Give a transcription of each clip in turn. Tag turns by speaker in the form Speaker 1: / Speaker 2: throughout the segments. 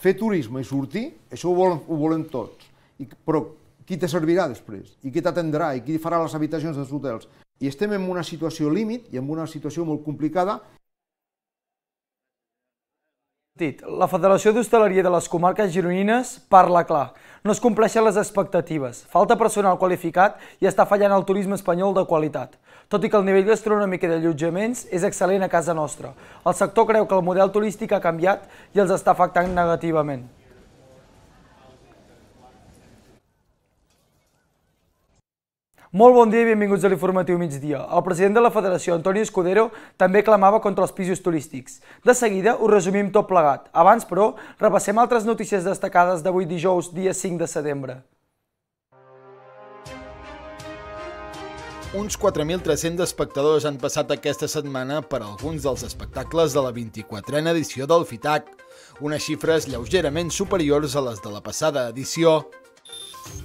Speaker 1: fer turisme i sortir, això ho volem, ho volem tots. I, però qui te servirà després? I qui t'atendrà? I qui farà les habitacions dels hotels? I estem en una situació límit i en una situació molt complicada
Speaker 2: sentit. la Federació d'Hostaleria de les Comarques Gironines parla clar. No es compleixen les expectatives, falta personal qualificat i està fallant el turisme espanyol de qualitat. Tot i que el nivell gastronòmic i d'allotjaments és excel·lent a casa nostra, el sector creu que el model turístic ha canviat i els està afectant negativament. Molt bon dia i benvinguts a l'informatiu migdia. El president de la Federació, Antonio Escudero, també clamava contra els pisos turístics. De seguida ho resumim tot plegat. Abans, però, repassem altres notícies destacades d'avui dijous, dia 5 de setembre. Uns
Speaker 3: 4.300 espectadors han passat aquesta setmana per alguns dels espectacles de la 24a edició del FITAC, unes xifres lleugerament superiors a les de la passada edició.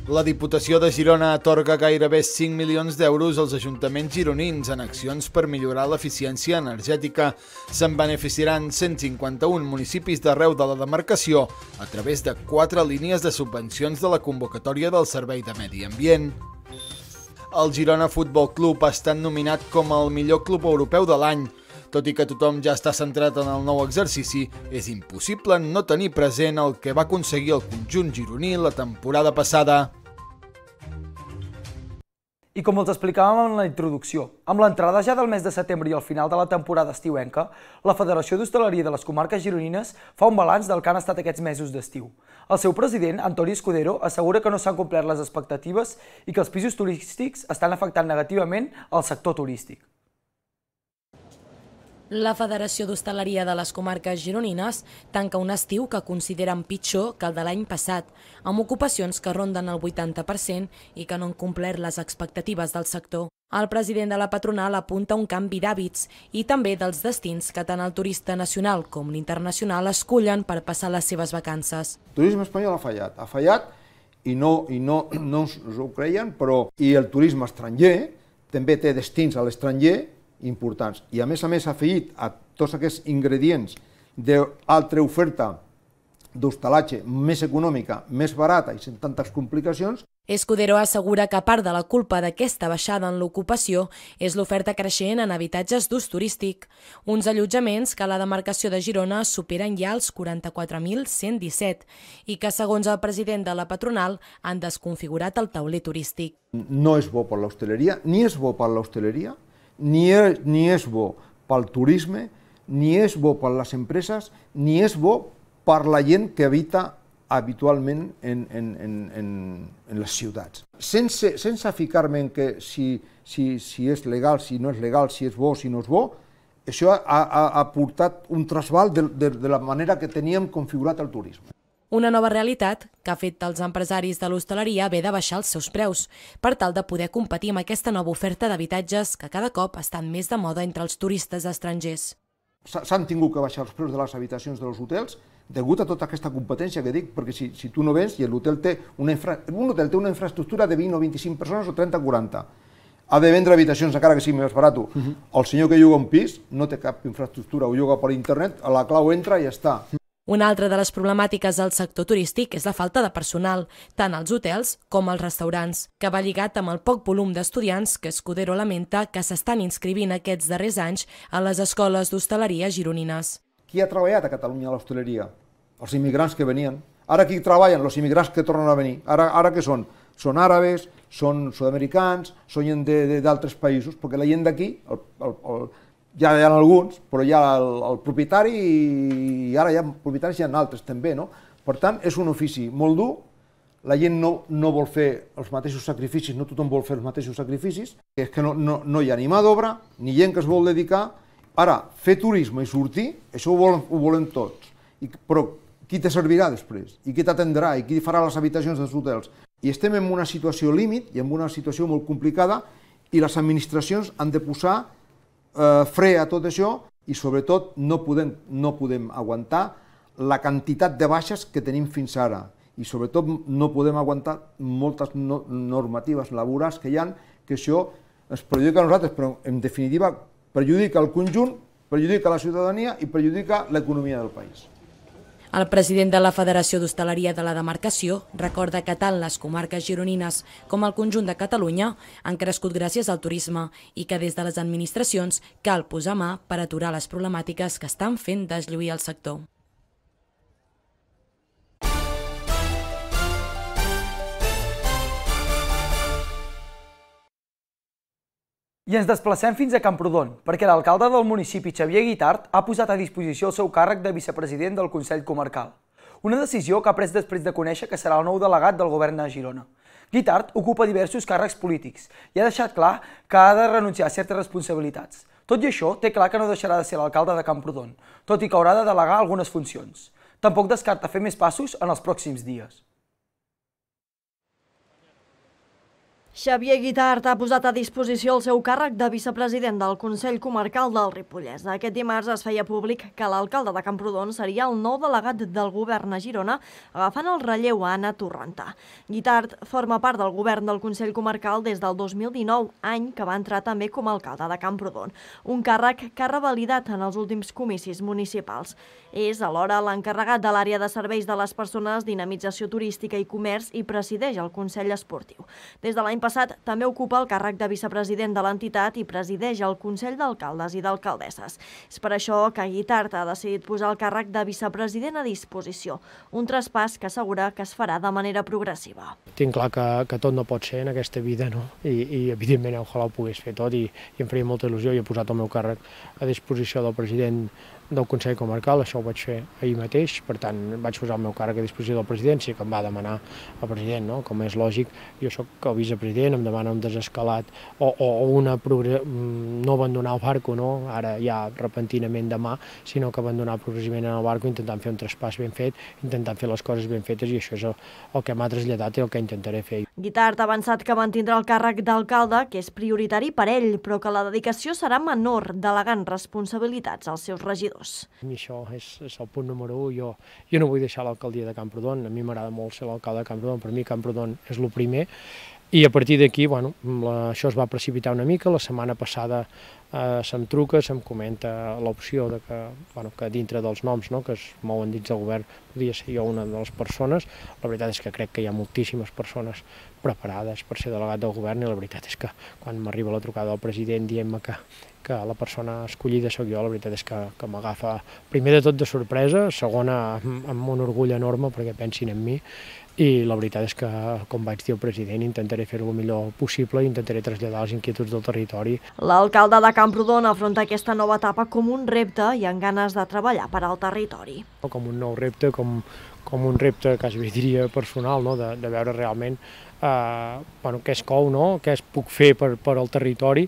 Speaker 3: La Diputació de Girona atorga gairebé 5 milions d'euros als ajuntaments gironins en accions per millorar l'eficiència energètica. Se'n beneficiaran 151 municipis d'arreu de la demarcació a través de quatre línies de subvencions de la convocatòria del Servei de Medi Ambient. El Girona Futbol Club ha estat nominat com el millor club europeu de l'any tot i que tothom ja està centrat en el nou exercici, és impossible no tenir present el que va aconseguir el conjunt gironí la temporada passada.
Speaker 2: I com els explicàvem en la introducció, amb l'entrada ja del mes de setembre i al final de la temporada estiuenca, la Federació d'Hostaleria de les Comarques Gironines fa un balanç del que han estat aquests mesos d'estiu. El seu president, Antoni Escudero, assegura que no s'han complert les expectatives i que els pisos turístics estan afectant negativament el sector turístic.
Speaker 4: La Federació d'Hostaleria de les Comarques Gironines tanca un estiu que consideren pitjor que el de l'any passat, amb ocupacions que ronden el 80% i que no han complert les expectatives del sector. El president de la patronal apunta un canvi d'hàbits i també dels destins que tant el turista nacional com l'internacional escullen per passar les seves vacances.
Speaker 1: El turisme espanyol ha fallat, ha fallat i no, i no, no us ho creien, però i el turisme estranger també té destins a l'estranger importants. I a més a més afegit a tots aquests ingredients d'altra oferta d'hostalatge més econòmica, més barata i sense tantes complicacions.
Speaker 4: Escudero assegura que part de la culpa d'aquesta baixada en l'ocupació és l'oferta creixent en habitatges d'ús turístic, uns allotjaments que a la demarcació de Girona superen ja els 44.117 i que, segons el president de la patronal, han desconfigurat el tauler turístic.
Speaker 1: No és bo per l'hostaleria, ni és bo per l'hostaleria, ni és, ni és bo pel turisme, ni és bo per les empreses, ni és bo per la gent que habita habitualment en, en, en, en, en les ciutats. Sense, sense ficar-me en que si, si, si és legal, si no és legal, si és bo, si no és bo, això ha, ha, ha portat un trasbal de, de, de la manera que teníem configurat el turisme.
Speaker 4: Una nova realitat que ha fet els empresaris de l'hostaleria haver de baixar els seus preus per tal de poder competir amb aquesta nova oferta d'habitatges que cada cop estan més de moda entre els turistes estrangers.
Speaker 1: S'han tingut que baixar els preus de les habitacions dels hotels degut a tota aquesta competència que dic, perquè si, si tu no vens i l'hotel té, una infra... un hotel té una infraestructura de 20 o 25 persones o 30 o 40, ha de vendre habitacions encara que sigui més barat. Uh mhm. -huh. El senyor que lloga un pis no té cap infraestructura, ho lloga per internet, a la clau entra i ja està. Uh -huh.
Speaker 4: Una altra de les problemàtiques del sector turístic és la falta de personal, tant als hotels com als restaurants, que va lligat amb el poc volum d'estudiants que Escudero lamenta que s'estan inscrivint aquests darrers anys a les escoles d'hostaleria gironines.
Speaker 1: Qui ha treballat a Catalunya a l'hostaleria? Els immigrants que venien. Ara qui treballen? Els immigrants que tornen a venir. Ara, ara què són? Són àrabes, són sud-americans, són gent d'altres països, perquè la gent d'aquí, el, el, el, ja hi ha alguns, però hi ha el, el propietari i ara hi ha propietaris i hi ha altres també, no? Per tant, és un ofici molt dur, la gent no, no vol fer els mateixos sacrificis, no tothom vol fer els mateixos sacrificis, és que no, no, no hi ha ni mà d'obra, ni gent que es vol dedicar. Ara, fer turisme i sortir, això ho volen, ho volen tots, I, però qui te servirà després? I qui t'atendrà? I qui farà les habitacions dels hotels? I estem en una situació límit i en una situació molt complicada i les administracions han de posar Eh, fre a tot això i sobretot no podem, no podem aguantar la quantitat de baixes que tenim fins ara i sobretot no podem aguantar moltes no, normatives laborals que hi han que això es perjudica a nosaltres, però en definitiva perjudica el conjunt, perjudica la ciutadania i perjudica l'economia del
Speaker 4: país. El president de la Federació d'Hostaleria de la demarcació recorda que tant les comarques gironines com el conjunt de Catalunya han crescut gràcies al turisme i que des de les administracions cal posar mà per aturar les problemàtiques que estan fent deslluir el sector.
Speaker 2: I ens desplacem fins a Camprodon, perquè l'alcalde del municipi, Xavier Guitart, ha posat a disposició el seu càrrec de vicepresident del Consell Comarcal. Una decisió que ha pres després de conèixer que serà el nou delegat del govern de Girona. Guitart ocupa diversos càrrecs polítics i ha deixat clar que ha de renunciar a certes responsabilitats. Tot i això, té clar que no deixarà de ser l'alcalde de Camprodon, tot i que haurà de delegar algunes funcions. Tampoc descarta fer més passos en els pròxims dies.
Speaker 5: Xavier Guitart ha posat a disposició el seu càrrec de vicepresident del Consell Comarcal del Ripollès. Aquest dimarts es feia públic que l'alcalde de Camprodon seria el nou delegat del govern a Girona, agafant el relleu a Anna Torrenta. Guitart forma part del govern del Consell Comarcal des del 2019, any que va entrar també com a alcalde de Camprodon, un càrrec que ha revalidat en els últims comicis municipals. És alhora l'encarregat de l'àrea de serveis de les persones, dinamització turística i comerç i presideix el Consell Esportiu. Des de l'any passat també ocupa el càrrec de vicepresident de l'entitat i presideix el Consell d'Alcaldes i d'Alcaldesses. És per això que Guitart ha decidit posar el càrrec de vicepresident a disposició, un traspàs que assegura que es farà de manera progressiva.
Speaker 6: Tinc clar que, que tot no pot ser en aquesta vida, no? I, i evidentment, ojalà ho pogués fer tot i, i em faria molta il·lusió i he posat el meu càrrec a disposició del president del Consell Comarcal, això ho vaig fer ahir mateix, per tant vaig posar el meu càrrec a disposició de la presidència, que em va demanar el president, no? com és lògic, jo sóc el vicepresident, em demana un desescalat o, o una mm, no abandonar el barco, no? ara ja repentinament demà, sinó que abandonar progressivament en el barco, intentant fer un traspàs ben fet, intentant fer les coses ben fetes i això és el, el que m'ha traslladat i el que intentaré fer.
Speaker 5: Guitart ha avançat que mantindrà el càrrec d'alcalde, que és prioritari per ell, però que la dedicació serà menor, delegant responsabilitats als seus regidors regidors.
Speaker 6: I això és, és el punt número 1. Jo, jo no vull deixar l'alcaldia de Camprodon. A mi m'agrada molt ser l'alcalde de Camprodon. Per mi Camprodon és el primer. I a partir d'aquí, bueno, mm, la, això es va precipitar una mica. La setmana passada eh, se'm truca, se'm comenta l'opció de que, bueno, que dintre dels noms no, que es mouen dins del govern podria ser jo una de les persones. La veritat és que crec que hi ha moltíssimes persones preparades per ser delegat del govern i la veritat és que quan m'arriba la trucada del president dient-me que que la persona escollida sóc jo, la veritat és que, que m'agafa primer de tot de sorpresa, segona amb un orgull enorme perquè pensin en mi i la veritat és que, com vaig dir el president, intentaré fer-ho el millor possible i intentaré traslladar les inquietuds del territori.
Speaker 5: L'alcalde de Camprodon afronta aquesta nova etapa com un repte i amb ganes de treballar per al territori.
Speaker 6: Com un nou repte, com, com un repte, quasi bé diria, personal, no? de, de veure realment per eh, bueno, què es cou, no? què es puc fer per, per al territori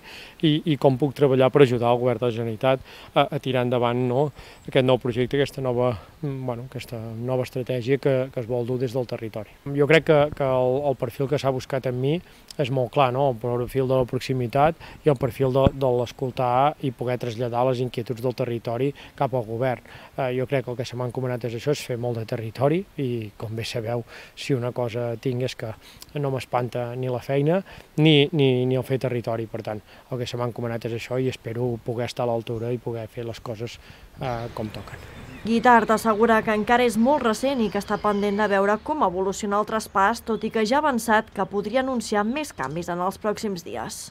Speaker 6: i, i com puc treballar per ajudar el govern de la Generalitat a, a tirar endavant no? aquest nou projecte, aquesta nova, mm, bueno, aquesta nova estratègia que, que es vol dur des del territori. Jo crec que, que el, el perfil que s'ha buscat en mi és molt clar, no? el perfil de la proximitat i el perfil de, de l'escoltar i poder traslladar les inquietuds del territori cap al govern. Eh, jo crec que el que se m'ha encomanat és això, és fer molt de territori i, com bé sabeu, si una cosa tinc és que no no m'espanta ni la feina ni, ni, ni el fer territori. Per tant, el que se m'ha encomanat és això i espero poder estar a l'altura i poder fer les coses eh, com toquen.
Speaker 5: Guitart assegura que encara és molt recent i que està pendent de veure com evoluciona el traspàs, tot i que ja ha avançat que podria anunciar més canvis en els pròxims dies.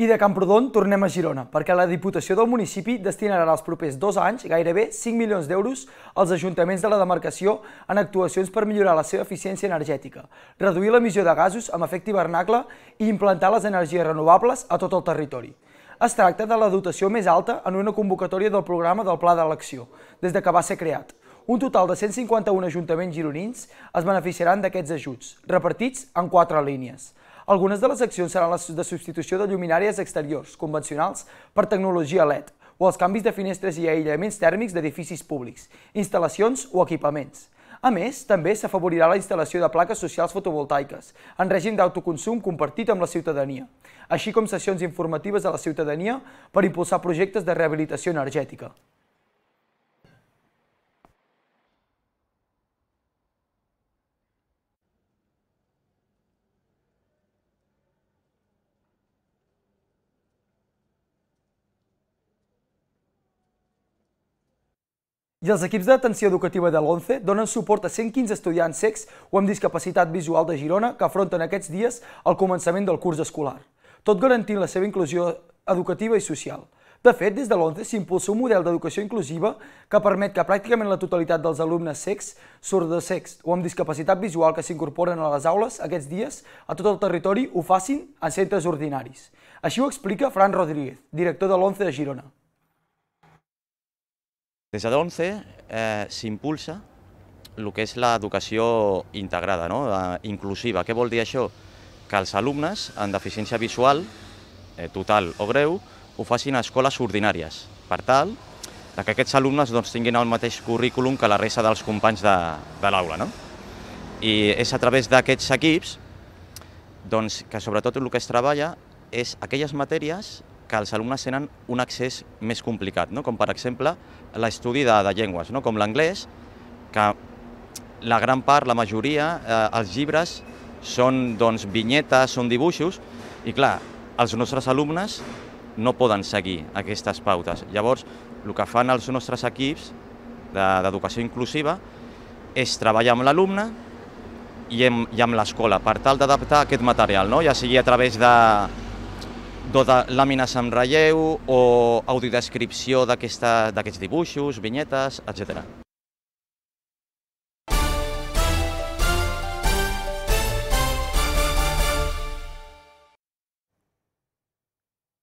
Speaker 2: I de Camprodon tornem a Girona, perquè la Diputació del municipi destinarà els propers dos anys gairebé 5 milions d'euros als ajuntaments de la demarcació en actuacions per millorar la seva eficiència energètica, reduir l'emissió de gasos amb efecte hivernacle i implantar les energies renovables a tot el territori. Es tracta de la dotació més alta en una convocatòria del programa del Pla d'Elecció, des de que va ser creat. Un total de 151 ajuntaments gironins es beneficiaran d'aquests ajuts, repartits en quatre línies – algunes de les accions seran les de substitució de lluminàries exteriors, convencionals, per tecnologia LED, o els canvis de finestres i aïllaments tèrmics d'edificis públics, instal·lacions o equipaments. A més, també s'afavorirà la instal·lació de plaques socials fotovoltaiques, en règim d'autoconsum compartit amb la ciutadania, així com sessions informatives a la ciutadania per impulsar projectes de rehabilitació energètica. I els equips d'atenció educativa de l'ONCE donen suport a 115 estudiants secs o amb discapacitat visual de Girona que afronten aquests dies el començament del curs escolar, tot garantint la seva inclusió educativa i social. De fet, des de l'ONCE s'impulsa un model d'educació inclusiva que permet que pràcticament la totalitat dels alumnes secs, sordosecs o amb discapacitat visual que s'incorporen a les aules aquests dies a tot el territori ho facin a centres ordinaris. Així ho explica Fran Rodríguez, director de l'ONCE de Girona.
Speaker 7: Des de l'ONCE eh, s'impulsa el que és l'educació integrada, no? Eh, inclusiva. Què vol dir això? Que els alumnes amb deficiència visual, eh, total o greu, ho facin a escoles ordinàries, per tal que aquests alumnes doncs, tinguin el mateix currículum que la resta dels companys de, de l'aula. No? I és a través d'aquests equips doncs, que sobretot el que es treballa és aquelles matèries que els alumnes tenen un accés més complicat, no? com per exemple l'estudi de, de llengües, no? com l'anglès, que la gran part, la majoria, eh, els llibres són doncs, vinyetes, són dibuixos, i clar, els nostres alumnes no poden seguir aquestes pautes. Llavors, el que fan els nostres equips d'educació de, inclusiva és treballar amb l'alumne i amb, i amb l'escola per tal d'adaptar aquest material, no? ja sigui a través de, do de làmines amb relleu o audiodescripció d'aquests dibuixos, vinyetes, etc.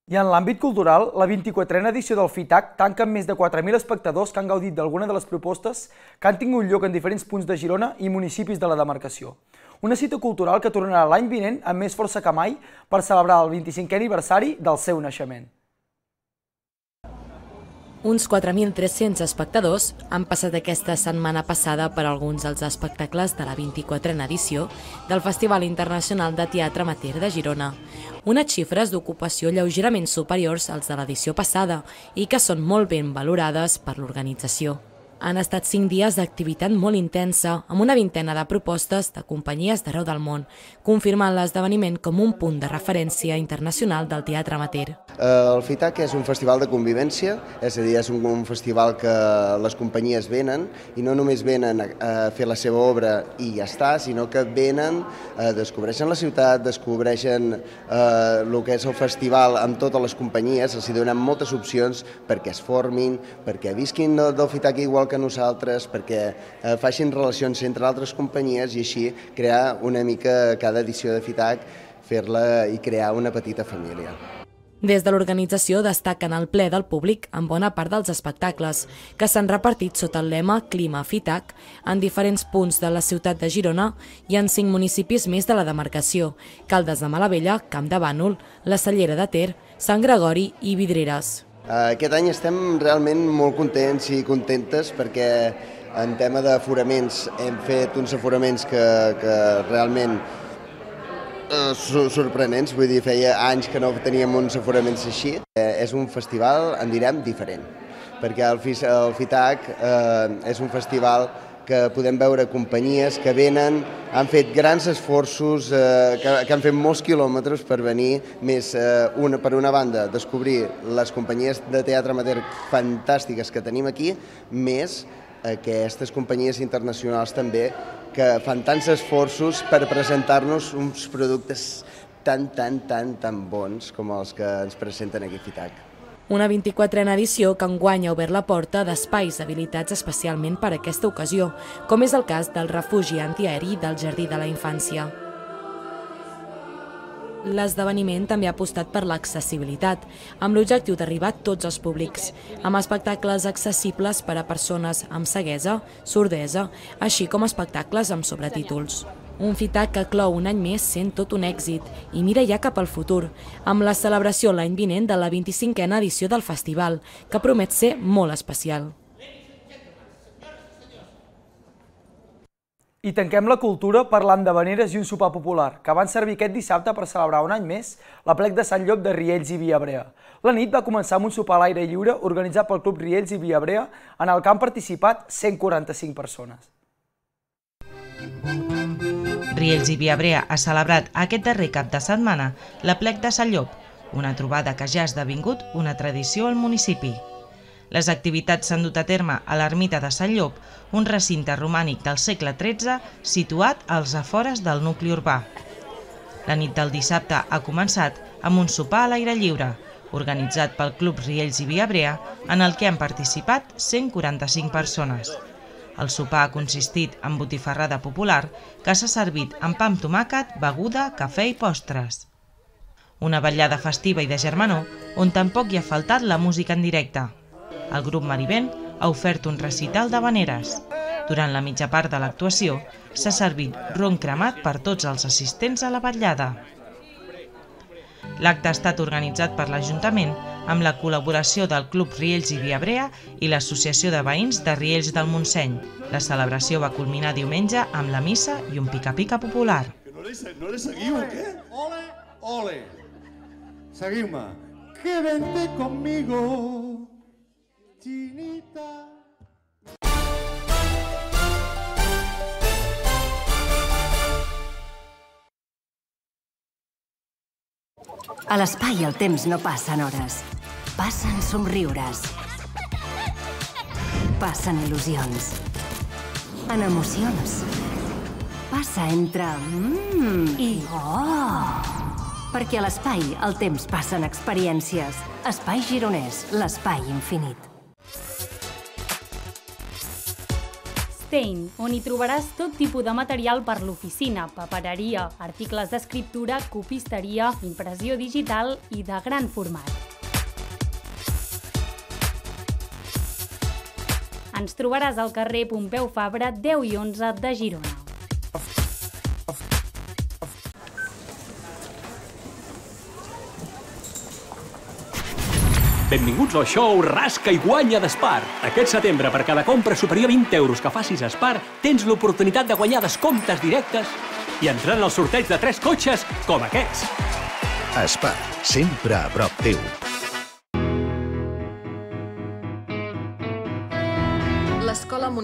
Speaker 2: I en l'àmbit cultural, la 24a edició del FITAC tanca amb més de 4.000 espectadors que han gaudit d'alguna de les propostes que han tingut lloc en diferents punts de Girona i municipis de la demarcació una cita cultural que tornarà l'any vinent amb més força que mai per celebrar el 25è aniversari del seu naixement. Uns
Speaker 4: 4.300 espectadors han passat aquesta setmana passada per alguns dels espectacles de la 24a edició del Festival Internacional de Teatre Amateur de Girona, unes xifres d'ocupació lleugerament superiors als de l'edició passada i que són molt ben valorades per l'organització. Han estat cinc dies d'activitat molt intensa, amb una vintena de propostes de companyies d'arreu del món, confirmant l'esdeveniment com un punt de referència internacional del teatre amateur.
Speaker 8: Eh, el FITAC és un festival de convivència, és a dir, és un festival que les companyies venen i no només venen a fer la seva obra i ja està, sinó que venen, eh, descobreixen la ciutat, descobreixen el eh, que és el festival amb totes les companyies, els hi donen moltes opcions perquè es formin, perquè visquin del FITAC igual millor que nosaltres perquè eh, facin relacions entre altres companyies i així crear una mica cada edició de FITAC, fer-la i crear una petita família.
Speaker 4: Des de l'organització destaquen el ple del públic en bona part dels espectacles, que s'han repartit sota el lema Clima FITAC en diferents punts de la ciutat de Girona i en cinc municipis més de la demarcació, Caldes de Malavella, Camp de Bànol, la Cellera de Ter, Sant Gregori i Vidreres.
Speaker 8: Eh, aquest any estem realment molt contents i contentes perquè en tema d'aforaments hem fet uns aforaments que, que realment eh, sorprenents, vull dir, feia anys que no teníem uns aforaments així. Eh, és un festival, en direm, diferent, perquè el, FIS, el FITAC eh, és un festival que podem veure companyies que venen, han fet grans esforços, eh, que, que han fet molts quilòmetres per venir, més eh, una, per una banda descobrir les companyies de teatre amateur fantàstiques que tenim aquí, més aquestes companyies internacionals també que fan tants esforços per presentar-nos uns productes tan, tan, tan, tan bons com els que ens presenten aquí a FITAC
Speaker 4: una 24a edició que enguany ha obert la porta d'espais habilitats especialment per a aquesta ocasió, com és el cas del refugi antiaeri del Jardí de la Infància. L'esdeveniment també ha apostat per l'accessibilitat, amb l'objectiu d'arribar a tots els públics, amb espectacles accessibles per a persones amb ceguesa, sordesa, així com espectacles amb sobretítols. Un FITAC que clou un any més sent tot un èxit i mira ja cap al futur, amb la celebració l'any vinent de la 25a edició del festival, que promet ser molt especial.
Speaker 2: I tanquem la cultura parlant de veneres i un sopar popular, que van servir aquest dissabte per celebrar un any més la plec de Sant Llop de Riells i Viabrea. La nit va començar amb un sopar a l'aire lliure organitzat pel Club Riells i Viabrea, en el que han participat 145 persones.
Speaker 9: Música Riells i Viabrea ha celebrat aquest darrer cap de setmana la plec de Sant Llop, una trobada que ja ha esdevingut una tradició al municipi. Les activitats s'han dut a terme a l'ermita de Sant Llop, un recinte romànic del segle XIII situat als afores del nucli urbà. La nit del dissabte ha començat amb un sopar a l'aire lliure, organitzat pel Club Riells i Viabrea, en el que han participat 145 persones. El sopar ha consistit en botifarrada popular que s'ha servit amb pa amb tomàquet, beguda, cafè i postres. Una ballada festiva i de germanor on tampoc hi ha faltat la música en directe. El grup Marivent ha ofert un recital de veneres. Durant la mitja part de l'actuació s'ha servit ron cremat per tots els assistents a la ballada. L'acte ha estat organitzat per l'Ajuntament amb la col·laboració del Club Riells i Viabrea i l'Associació de Veïns de Riells del Montseny. La celebració va culminar diumenge amb la missa i un pica-pica popular.
Speaker 3: Que no, le, no le seguiu, què? Ole, ole!
Speaker 6: Seguiu-me.
Speaker 1: Que vente conmigo,
Speaker 6: chinita.
Speaker 5: A l'espai el temps no passa en hores. Passen somriures. Passen il·lusions. En emocions. Passa entre mmm i oh. Perquè a l'espai el temps passen experiències. Espai Gironès, l'espai infinit.
Speaker 4: Stein, on hi trobaràs tot tipus de material per l'oficina, papereria, articles d'escriptura, copisteria, impressió digital i de gran format. Ens trobaràs al carrer Pompeu Fabra 10 i 11 de Girona.
Speaker 6: Benvinguts al show Rasca i guanya d'Espar. Aquest setembre, per cada compra superior a 20 euros que facis a Espar, tens l'oportunitat de guanyar descomptes directes i entrar en el sorteig de 3 cotxes com aquests.
Speaker 3: Espar, sempre a prop teu.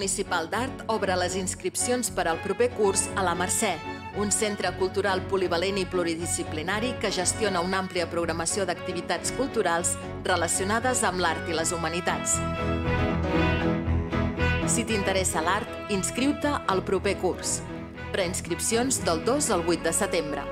Speaker 4: Municipal d'Art obre les inscripcions per al proper curs a la Mercè, un centre cultural polivalent i pluridisciplinari que gestiona una àmplia programació d'activitats culturals relacionades amb l'art i les humanitats. Si t'interessa l'art, inscriu-te al proper curs. Preinscripcions del 2 al 8 de setembre.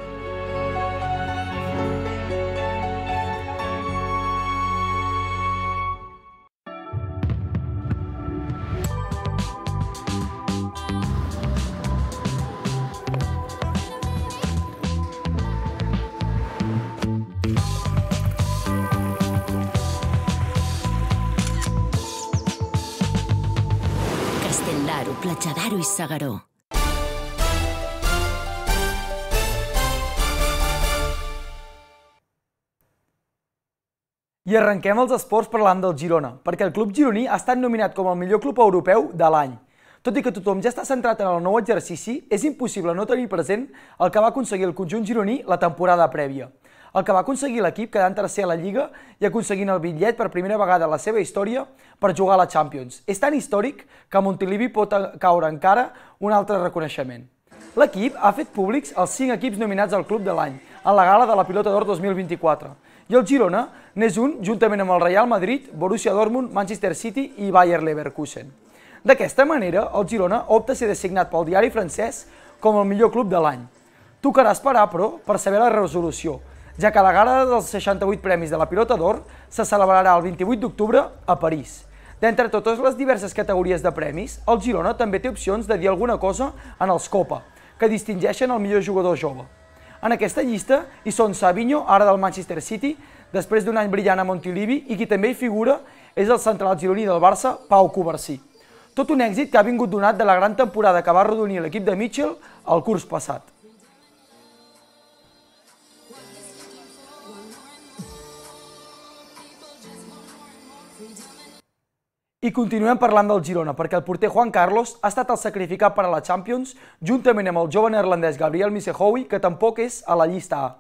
Speaker 2: d'Aro i Segaró. I arrenquem els esports parlant del Girona, perquè el club gironí ha estat nominat com el millor club europeu de l'any. Tot i que tothom ja està centrat en el nou exercici, és impossible no tenir present el que va aconseguir el conjunt gironí la temporada prèvia el que va aconseguir l'equip quedant tercer a la Lliga i aconseguint el bitllet per primera vegada a la seva història per jugar a la Champions. És tan històric que Montilivi pot caure encara un altre reconeixement. L'equip ha fet públics els 5 equips nominats al Club de l'Any en la gala de la Pilota d'Or 2024 i el Girona n'és un juntament amb el Real Madrid, Borussia Dortmund, Manchester City i Bayer Leverkusen. D'aquesta manera, el Girona opta a ser designat pel diari francès com el millor club de l'any. Tocarà esperar, però, per saber la resolució, ja que la gala dels 68 Premis de la Pilota d'Or se celebrarà el 28 d'octubre a París. D'entre totes les diverses categories de premis, el Girona també té opcions de dir alguna cosa en els Copa, que distingeixen el millor jugador jove. En aquesta llista hi són Savinho, ara del Manchester City, després d'un any brillant a Montilivi i qui també hi figura és el central gironí del Barça, Pau Covarsí. Tot un èxit que ha vingut donat de la gran temporada que va arrodonir l'equip de Mitchell el curs passat. I continuem parlant del Girona, perquè el porter Juan Carlos ha estat el sacrificat per a la Champions, juntament amb el jove neerlandès Gabriel Misehoui, que tampoc és a la llista A.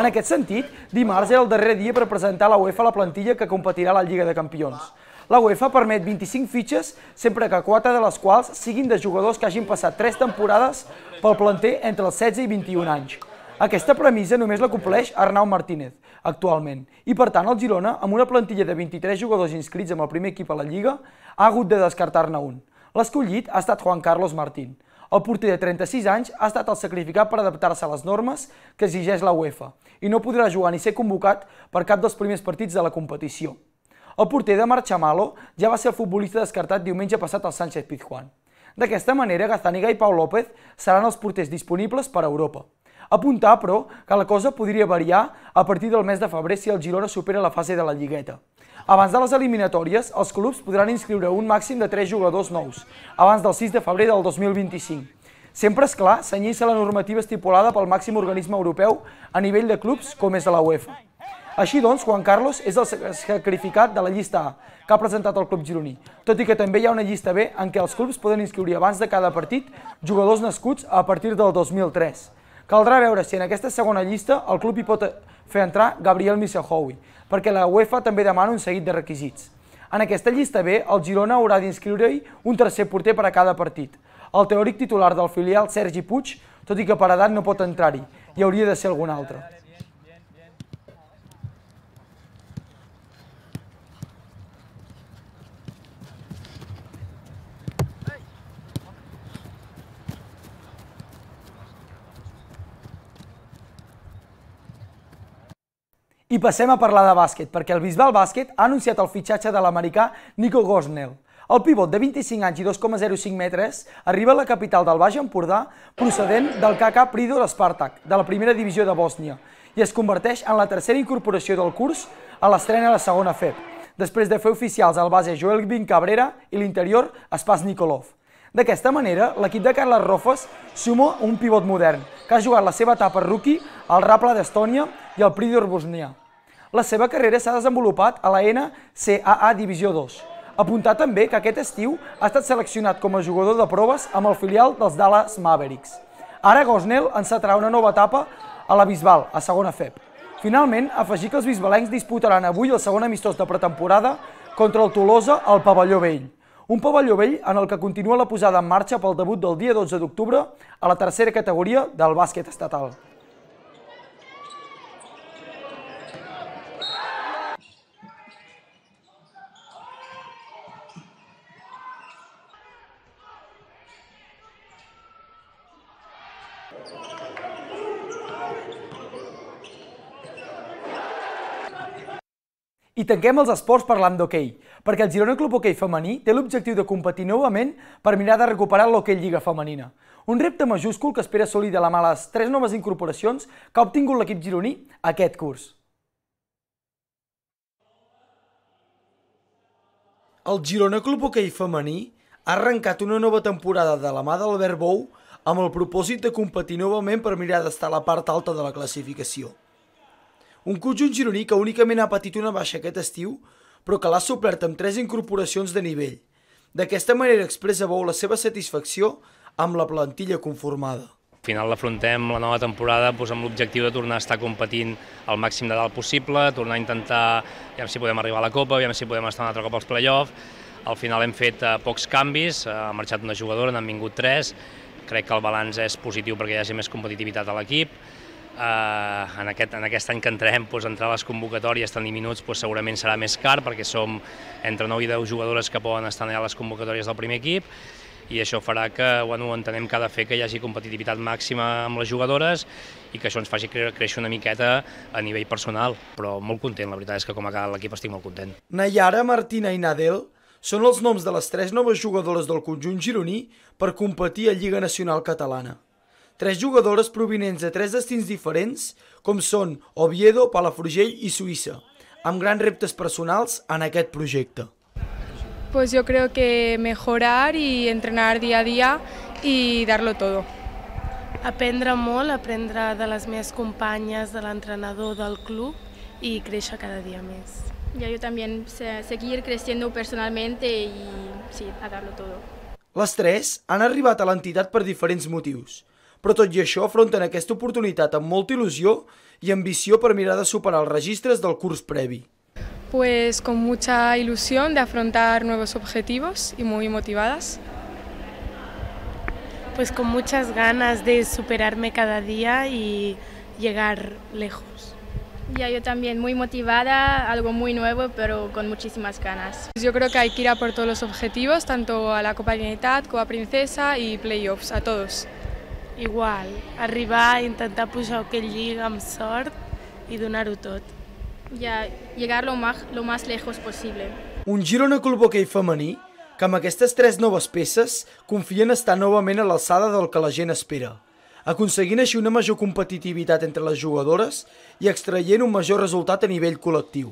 Speaker 2: En aquest sentit, dimarts era el darrer dia per presentar a la UEFA la plantilla que competirà a la Lliga de Campions. La UEFA permet 25 fitxes, sempre que 4 de les quals siguin de jugadors que hagin passat 3 temporades pel planter entre els 16 i 21 anys. Aquesta premissa només la compleix Arnau Martínez, actualment. I per tant, el Girona, amb una plantilla de 23 jugadors inscrits amb el primer equip a la Lliga, ha hagut de descartar-ne un. L'escollit ha estat Juan Carlos Martín. El porter de 36 anys ha estat el sacrificat per adaptar-se a les normes que exigeix la UEFA i no podrà jugar ni ser convocat per cap dels primers partits de la competició. El porter de Marchamalo ja va ser el futbolista descartat diumenge passat al Sánchez Pizjuán. D'aquesta manera, Gazzaniga i Pau López seran els porters disponibles per a Europa. Apuntar, però, que la cosa podria variar a partir del mes de febrer si el Girona supera la fase de la Lligueta. Abans de les eliminatòries, els clubs podran inscriure un màxim de 3 jugadors nous, abans del 6 de febrer del 2025. Sempre, és clar, s'anyissa la normativa estipulada pel màxim organisme europeu a nivell de clubs com és la UEFA. Així doncs, Juan Carlos és el sacrificat de la llista A que ha presentat el club gironí, tot i que també hi ha una llista B en què els clubs poden inscriure abans de cada partit jugadors nascuts a partir del 2003. Caldrà veure si en aquesta segona llista el club hi pot fer entrar Gabriel Misehoui, perquè la UEFA també demana un seguit de requisits. En aquesta llista B, el Girona haurà d'inscriure-hi un tercer porter per a cada partit. El teòric titular del filial, Sergi Puig, tot i que per edat no pot entrar-hi, hi hauria de ser algun altre. I passem a parlar de bàsquet, perquè el Bisbal Bàsquet ha anunciat el fitxatge de l'americà Nico Gosnell. El pivot de 25 anys i 2,05 metres arriba a la capital del Baix Empordà procedent del KK Pridor Spartak, de la primera divisió de Bòsnia, i es converteix en la tercera incorporació del curs a l'estrena de segona FEP, després de fer oficials al base Joel Vin Cabrera i l'interior Espas Nikolov. D'aquesta manera, l'equip de Carles Rofes suma un pivot modern, que ha jugat la seva etapa rookie al Rapla d'Estònia i al Pridor Bosnià. La seva carrera s'ha desenvolupat a la NCAA Divisió 2. Apuntar també que aquest estiu ha estat seleccionat com a jugador de proves amb el filial dels Dallas Mavericks. Ara Gosnell encetarà una nova etapa a la Bisbal, a segona FEP. Finalment, afegir que els bisbalencs disputaran avui el segon amistós de pretemporada contra el Tolosa al Pavelló Vell. Un pavelló vell en el que continua la posada en marxa pel debut del dia 12 d'octubre a la tercera categoria del bàsquet estatal. I tanquem els esports parlant d'hoquei, perquè el Girona Club Hoquei Femení té l'objectiu de competir novament per mirar de recuperar l'hoquei Lliga Femenina. Un repte majúscul que espera assolir de la mà les tres noves incorporacions que ha obtingut l'equip gironí aquest curs. El Girona Club Hoquei Femení ha arrencat una nova temporada de la mà d'Albert Bou amb el propòsit de competir novament per mirar d'estar a la part alta de la classificació un conjunt gironí que únicament ha patit una baixa aquest estiu, però que l'ha suplert amb tres incorporacions de nivell. D'aquesta manera expressa Bou la seva satisfacció amb la plantilla conformada.
Speaker 6: Al final l'afrontem la nova temporada doncs, amb l'objectiu de tornar a estar competint al màxim de dalt possible, tornar a intentar, ja si podem arribar a la Copa, ja si podem estar un altre cop als play-off. Al final hem fet eh, pocs canvis, eh, ha marxat una jugadora, n'han vingut tres, crec que el balanç és positiu perquè hi hagi més competitivitat a l'equip, eh, en, aquest, en aquest any que entrem, doncs, entrar a les convocatòries tenir minuts doncs, segurament serà més car perquè som entre 9 i 10 jugadores que poden estar allà a les convocatòries del primer equip i això farà que bueno, entenem que ha de fer que hi hagi competitivitat màxima amb les jugadores i que això ens faci cre créixer una miqueta a nivell personal. Però molt content, la veritat és que com a quedat l'equip estic molt content.
Speaker 2: Nayara, Martina i Nadel són els noms de les tres noves jugadores del conjunt gironí per competir a Lliga Nacional Catalana tres jugadores provenents de tres destins diferents, com són Oviedo, Palafrugell i Suïssa, amb grans reptes personals en aquest projecte.
Speaker 9: Pues yo
Speaker 4: creo que mejorar y entrenar día a día y darlo todo.
Speaker 9: Aprendre molt, aprendre de les meves companyes, de l'entrenador, del club i créixer cada dia més. Ja yo también seguir creciendo personalmente y sí, a darlo todo.
Speaker 2: Les tres han arribat a l'entitat per diferents motius. Però tot i això, afronten aquesta oportunitat amb molta il·lusió i ambició per mirar de superar els registres del curs previ.
Speaker 4: Pues con mucha ilusión de afrontar nuevos objetivos y muy motivadas. Pues con muchas ganas de superarme cada día y llegar lejos.
Speaker 9: Ya yo también muy motivada, algo muy nuevo, pero con muchísimas ganas. Yo
Speaker 4: creo que hay que ir a por todos los objetivos, tanto a la Copa Unidad, Copa Princesa y Playoffs, a todos.
Speaker 9: Igual, arribar a intentar pujar aquell lliga amb sort i donar-ho tot. Ja, llegar lo más, lo más lejos posible.
Speaker 2: Un Girona club Hockey femení que amb aquestes tres noves peces confien estar novament a l'alçada del que la gent espera, aconseguint així una major competitivitat entre les jugadores i extraient un major resultat a nivell col·lectiu.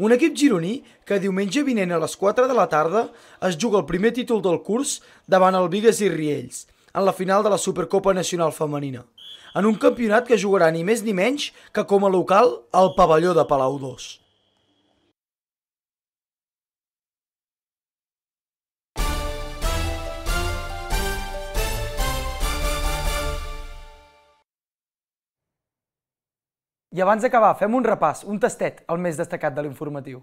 Speaker 2: Un equip gironí que diumenge vinent a les 4 de la tarda es juga el primer títol del curs davant el Vigues i Riells, en la final de la Supercopa Nacional Femenina, en un campionat que jugarà ni més ni menys que com a local al pavelló de Palau 2. I abans d'acabar, fem un repàs, un tastet, al més destacat de l'informatiu.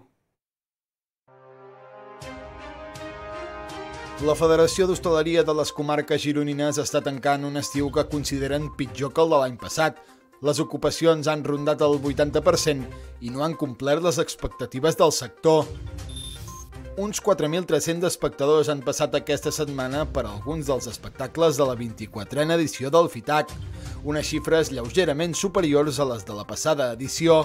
Speaker 3: La Federació d'Hostaleria de les Comarques Gironines està tancant un estiu que consideren pitjor que el de l'any passat. Les ocupacions han rondat el 80% i no han complert les expectatives del sector. Uns 4.300 espectadors han passat aquesta setmana per alguns dels espectacles de la 24a edició del FITAC, unes xifres lleugerament superiors a les de la passada edició.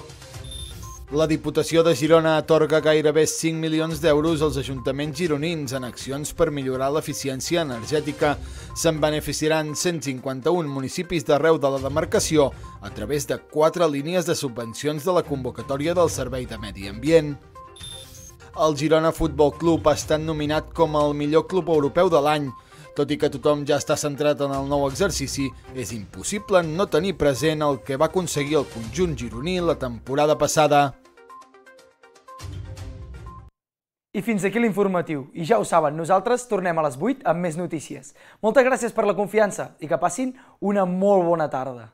Speaker 3: La Diputació de Girona atorga gairebé 5 milions d'euros als ajuntaments gironins en accions per millorar l'eficiència energètica. Se'n beneficiaran 151 municipis d'arreu de la demarcació a través de quatre línies de subvencions de la convocatòria del Servei de Medi Ambient. El Girona Futbol Club ha estat nominat com el millor club europeu de l'any tot i que tothom ja està centrat en el nou exercici, és impossible no tenir present el que va aconseguir el conjunt gironí la temporada passada.
Speaker 2: I fins aquí l'informatiu. I ja ho saben, nosaltres tornem a les 8 amb més notícies. Moltes gràcies per la confiança i que passin una molt bona tarda.